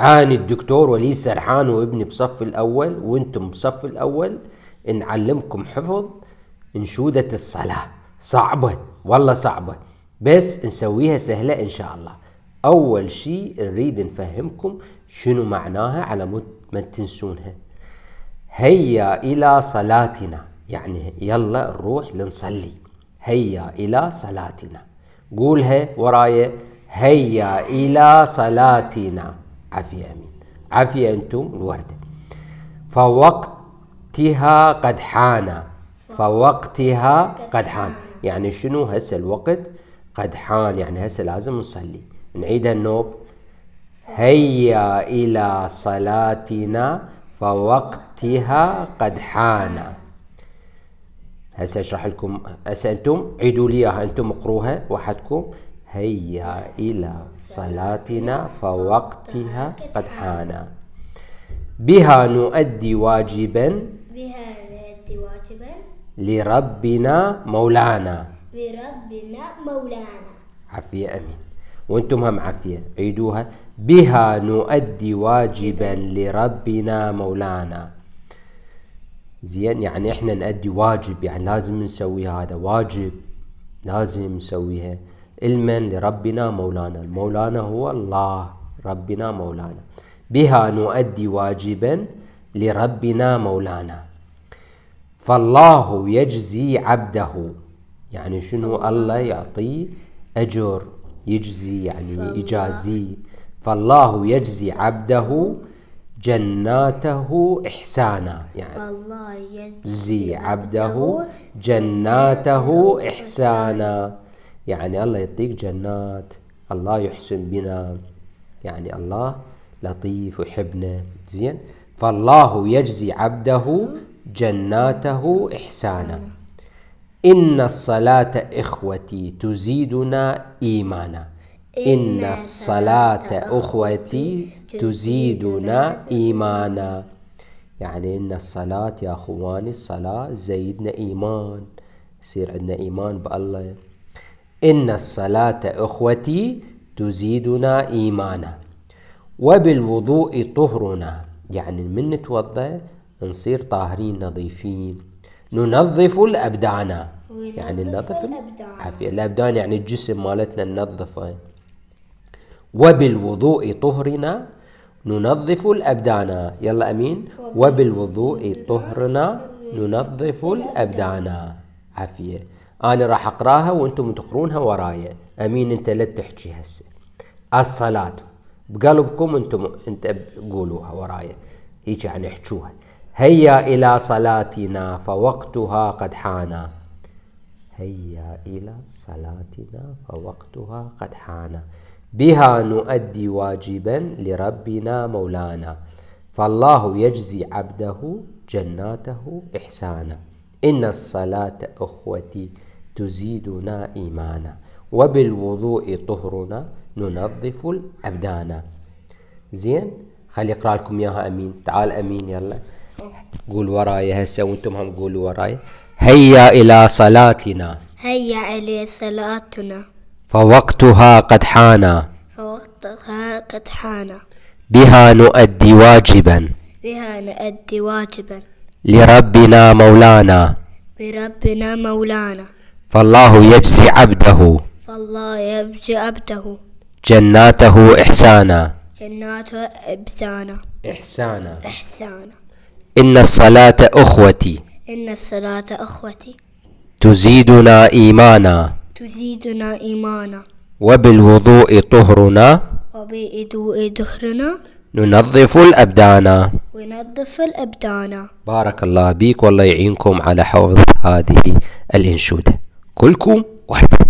عاني الدكتور وليد سرحان وابني بصف الأول وانتم بصف الأول نعلمكم حفظ انشودة الصلاة صعبة والله صعبة بس نسويها سهلة إن شاء الله أول شيء نريد نفهمكم شنو معناها على مود ما تنسونها هيا إلى صلاتنا يعني يلا نروح لنصلي هيا إلى صلاتنا قولها ورايا هيا إلى صلاتنا عافية أمين عافية أنتم الوردة فوقتها قد حان فوقتها قد حان يعني شنو هسه الوقت قد حان يعني هسه لازم نصلي نعيد النوب هيا إلى صلاتنا فوقتها قد حان هسه اشرح لكم هسه انتم عيدوا لي اياها انتم اقروها وحدكم هيا إلى صلاتنا فوقتها قد حان بها نؤدي واجبا بها نؤدي واجبا لربنا مولانا لربنا مولانا عفية أمين وانتم هم عفية عيدوها بها نؤدي واجبا لربنا مولانا زين يعني احنا نؤدي واجب يعني لازم نسوي هذا واجب لازم نسويها علما لربنا مولانا المولانا هو الله ربنا مولانا بها نؤدي واجبا لربنا مولانا فالله يجزي عبده يعني شنو الله يعطيه أجر يجزي يعني إجازي فالله يجزي عبده جناته إحسانا يعني الله يجزي عبده جناته إحسانا يعني الله يعطيك جنات الله يحسن بنا يعني الله لطيف ويحبنا زين فالله يجزي عبده جناته إحسانا إن الصلاة إخوتي تزيدنا إيمانا إن الصلاة أخوتي تزيدنا إيمانا يعني إن الصلاة يا أخواني الصلاة زيدنا إيمان يصير عندنا إيمان بالله إن الصلاة إخوتي تزيدنا إيمانا وبالوضوء طهرنا يعني من نتوضأ نصير طاهرين نظيفين ننظف الأبدان يعني ننظف الأبدان الأبدان يعني الجسم مالتنا ننظفه وبالوضوء طهرنا ننظف الأبدان يلا أمين وبالوضوء طهرنا ننظف الأبدان عافية أنا راح أقراها وأنتم تقرونها ورايا أمين أنت لا تحكي هسه الصلاة بقلبكم أنتم أنت قولوها ورايا هيك يعني احجوها هيا إلى صلاتنا فوقتها قد حان هيا إلى صلاتنا فوقتها قد حان بها نؤدي واجبا لربنا مولانا فالله يجزي عبده جناته إحسانا إن الصلاة أخوتي تزيدنا إيمانا وبالوضوء طهرنا ننظف الأبدان زين خلي اقرا لكم اياها امين تعال امين يلا قول وراي هسه وانتم هم قولوا وراي هيا الى صلاتنا هيا الى صلاتنا فوقتها قد حان فوقتها قد حان بها نؤدي واجبا بها نؤدي واجبا لربنا مولانا بربنا مولانا فالله يجزي عبده فالله يجزي عبده جناته إحسانا جناته إبسانا إحسانا إحسانا إن الصلاة أخوتي إن الصلاة أخوتي تزيدنا إيمانا تزيدنا إيمانا وبالوضوء طهرنا وبالوضوء طهرنا ننظف الأبدان وننظف الأبدان بارك الله بيك والله يعينكم على حفظ هذه الإنشودة كلكم وحبكم